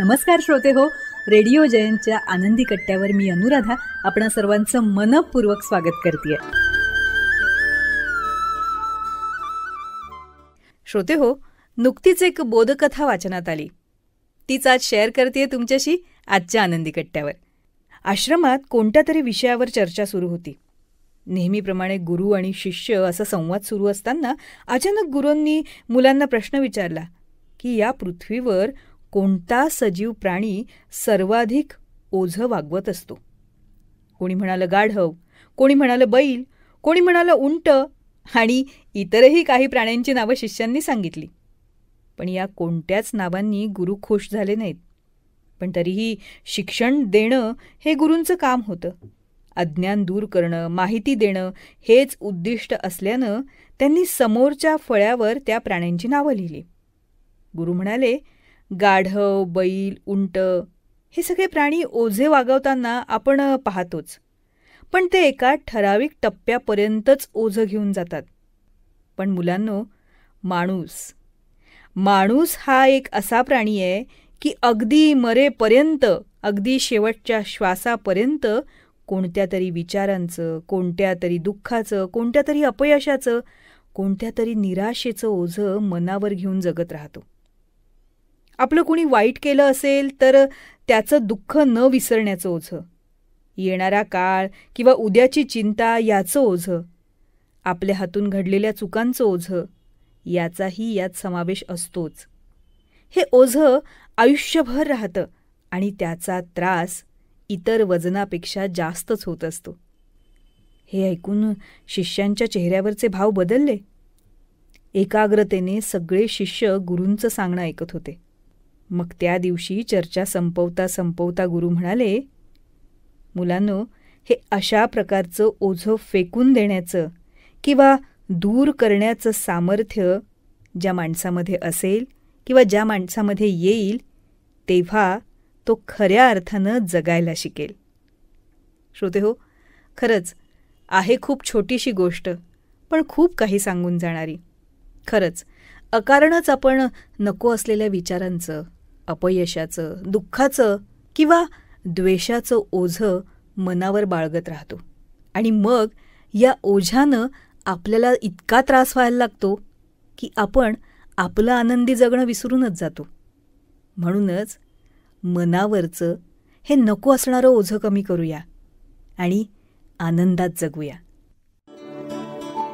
नमस्कार श्रोते हो रेडिओ जयंतच्या आनंदी कट्ट्यावर मी अनुराधा आपणा सर्वांचं मनपूर्वक स्वागत करते श्रोते हो नुकतीच एक बोधकथा वाचनात आली तीच आज शेअर करते तुमच्याशी आजच्या आनंदी कट्ट्यावर आश्रमात कोणत्या तरी विषयावर चर्चा सुरू होती नेहमीप्रमाणे गुरु आणि शिष्य असा संवाद सुरू असताना अचानक गुरूंनी मुलांना प्रश्न विचारला की या पृथ्वीवर कोणता सजीव प्राणी सर्वाधिक ओझ वागवत असतो कोणी म्हणालं गाढव कोणी म्हणालं बैल कोणी म्हणालं उंट आणि इतरही काही प्राण्यांची नावं शिष्यांनी सांगितली पण या कोणत्याच नावांनी गुरु खुश झाले नाहीत पण तरीही शिक्षण देणं हे गुरूंचं काम होतं अज्ञान दूर करणं माहिती देणं हेच उद्दिष्ट असल्यानं त्यांनी समोरच्या फळ्यावर त्या प्राण्यांची नावं लिहिली गुरु म्हणाले गाढव बैल उंट हे सगळे प्राणी ओझे वागवताना आपण पाहतोच पण ते एका ठराविक टप्प्यापर्यंतच ओझं घेऊन जातात पण मुलांनो माणूस माणूस हा एक असा प्राणी आहे की अगदी मरेपर्यंत अगदी शेवटच्या श्वासापर्यंत कोणत्या तरी विचारांचं कोणत्या तरी दुःखाचं कोणत्या तरी अपयशाचं कोणत्या तरी निराशेचं ओझं मनावर घेऊन जगत राहतो आपलं कुणी वाईट केलं असेल तर त्याचं दुःख न विसरण्याचं ओझं येणारा काळ किंवा उद्याची चिंता याचं ओझं आपल्या हातून घडलेल्या चुकांचं ओझं याचाही यात समावेश असतोच हे ओझं आयुष्यभर राहतं आणि त्याचा त्रास इतर वजनापेक्षा जास्तच होत असतो हे ऐकून शिष्यांच्या चेहऱ्यावरचे भाव बदलले एकाग्रतेने सगळे शिष्य गुरूंचं सांगणं ऐकत होते मग त्या दिवशी चर्चा संपवता संपवता गुरु म्हणाले मुलांनो हे अशा प्रकारचं ओझं फेकून देण्याचं किंवा दूर करण्याचं सामर्थ्य ज्या माणसामध्ये असेल किंवा ज्या माणसामध्ये येईल तेव्हा तो खऱ्या अर्थानं जगायला शिकेल श्रोते हो खरंच आहे खूप छोटीशी गोष्ट पण खूप काही सांगून जाणारी खरंच अकारणच आपण नको असलेल्या विचारांचं अपयशाचं दुःखाचं किंवा द्वेषाचं ओझं मनावर बाळगत राहतो आणि मग या ओझ्यानं आपल्याला इतका त्रास व्हायला लागतो की आपण आपलं आनंदी जगणं विसरूनच जातो म्हणूनच मनावरचं हे नको असणारं ओझं कमी करूया आणि आनंदात जगूया